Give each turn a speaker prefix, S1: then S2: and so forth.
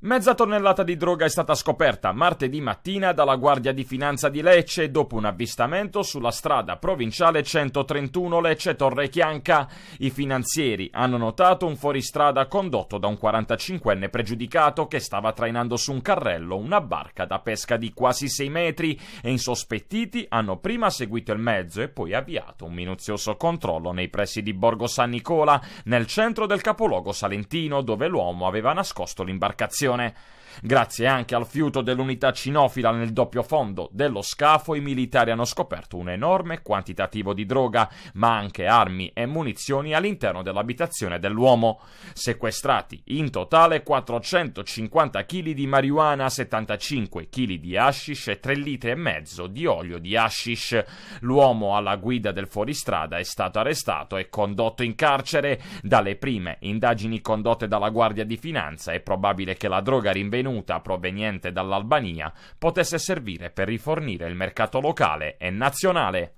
S1: Mezza tonnellata di droga è stata scoperta martedì mattina dalla Guardia di Finanza di Lecce dopo un avvistamento sulla strada provinciale 131 Lecce-Torre Chianca. I finanzieri hanno notato un fuoristrada condotto da un 45enne pregiudicato che stava trainando su un carrello una barca da pesca di quasi 6 metri e insospettiti hanno prima seguito il mezzo e poi avviato un minuzioso controllo nei pressi di Borgo San Nicola, nel centro del capoluogo salentino, dove l'uomo aveva nascosto l'imbarcazione situazione Grazie anche al fiuto dell'unità cinofila nel doppio fondo dello scafo, i militari hanno scoperto un enorme quantitativo di droga, ma anche armi e munizioni all'interno dell'abitazione dell'uomo. Sequestrati in totale 450 kg di marijuana, 75 kg di hashish e 3 litri e mezzo di olio di hashish. L'uomo alla guida del fuoristrada è stato arrestato e condotto in carcere. Dalle prime indagini condotte dalla Guardia di Finanza è probabile che la droga rinvenuta ottenuta proveniente dall'Albania potesse servire per rifornire il mercato locale e nazionale.